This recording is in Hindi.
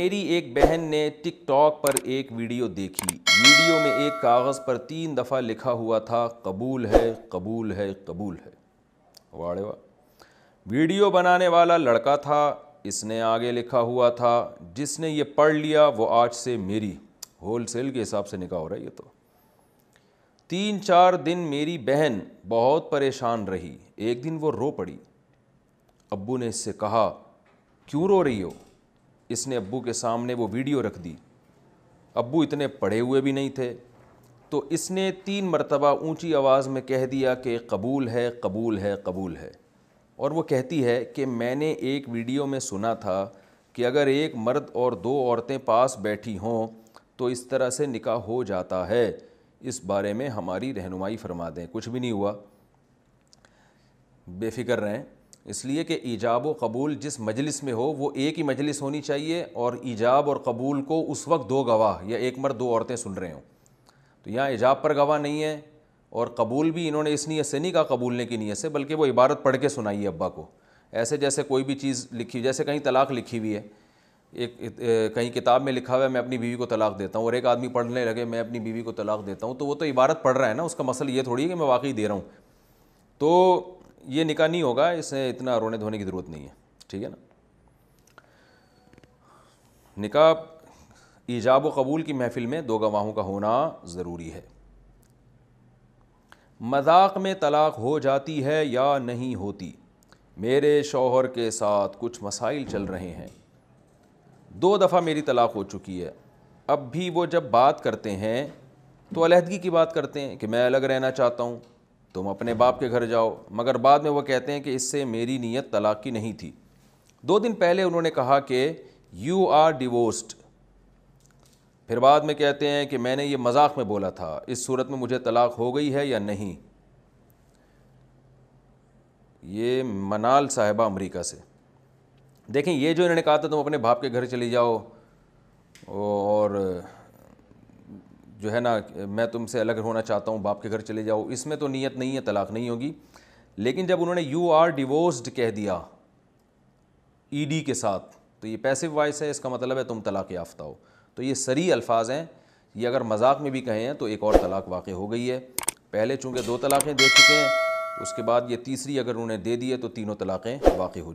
मेरी एक बहन ने टिकटॉक पर एक वीडियो देखी वीडियो में एक कागज़ पर तीन दफ़ा लिखा हुआ था कबूल है कबूल है कबूल है वाड़े वाह वीडियो बनाने वाला लड़का था इसने आगे लिखा हुआ था जिसने ये पढ़ लिया वो आज से मेरी होल सेल के हिसाब से निकाह हो रहा है ये तो तीन चार दिन मेरी बहन बहुत परेशान रही एक दिन वो रो पड़ी अब्बू ने इससे कहा क्यों रो रही हो इसने अब्बू के सामने वो वीडियो रख दी अब्बू इतने पढ़े हुए भी नहीं थे तो इसने तीन मरतबा ऊंची आवाज़ में कह दिया कि कबूल है कबूल है कबूल है और वो कहती है कि मैंने एक वीडियो में सुना था कि अगर एक मर्द और दो औरतें पास बैठी हों तो इस तरह से निका हो जाता है इस बारे में हमारी रहनुमाई फरमा दें कुछ भी नहीं हुआ बेफिक्र रहें इसलिए कि ईजाब व कबूल जिस मजलिस में हो वो एक ही मजलिस होनी चाहिए और ईजाब और कबूल को उस वक्त दो गवाह या एक मर्द दो औरतें सुन रहे हों तो यहाँ ईजाब पर गवाह नहीं है और कबूल भी इन्होंने इस नीयत से नहीं कहा कबूलने की नीयत से बल्कि वो इबारत पढ़ के सुनाई है अब्बा को ऐसे जैसे कोई भी चीज़ लिखी जैसे कहीं तलाक लिखी हुई है एक, एक कहीं किताब में लिखा हुआ है मैं अपनी बीवी को तलाक देता हूँ और एक आदमी पढ़ने लगे मैं अपनी बीवी को तलाक देता हूँ तो वो तो इबारत पढ़ रहा है ना उसका मसल ये थोड़ी है कि मैं वाकई दे रहा हूँ तो ये निकाह नहीं होगा इसे इतना रोने धोने की ज़रूरत नहीं है ठीक है ना निकाह ईजाब व कबूल की महफ़िल में दो गवाहों का होना ज़रूरी है मजाक में तलाक हो जाती है या नहीं होती मेरे शौहर के साथ कुछ मसाइल चल रहे हैं दो दफ़ा मेरी तलाक हो चुकी है अब भी वो जब बात करते हैं तो अलहदगी की बात करते हैं कि मैं अलग रहना चाहता हूँ तुम अपने बाप के घर जाओ मगर बाद में वह कहते हैं कि इससे मेरी नीयत तलाक़ की नहीं थी दो दिन पहले उन्होंने कहा कि यू आर डिवोर्स्ड फिर बाद में कहते हैं कि मैंने ये मजाक में बोला था इस सूरत में मुझे तलाक हो गई है या नहीं ये मनाल साहिबा अमेरिका से देखें ये जो इन्होंने कहा था तुम अपने बाप के घर चले जाओ और जो है ना मैं तुमसे अलग होना चाहता हूँ बाप के घर चले जाओ इसमें तो नीयत नहीं है तलाक नहीं होगी लेकिन जब उन्होंने यू आर डिवोर्स्ड कह दिया ईडी e के साथ तो ये पैसिव वॉइस है इसका मतलब है तुम तलाक याफ्ता हो तो ये सरी अल्फाज हैं ये अगर मजाक में भी कहें तो एक और तलाक वाक़ हो गई है पहले चूँकि दो तलाक़ें दे चुके हैं उसके बाद ये तीसरी अगर उन्हें दे दी है तो तीनों तलाक़ें वाक़ हो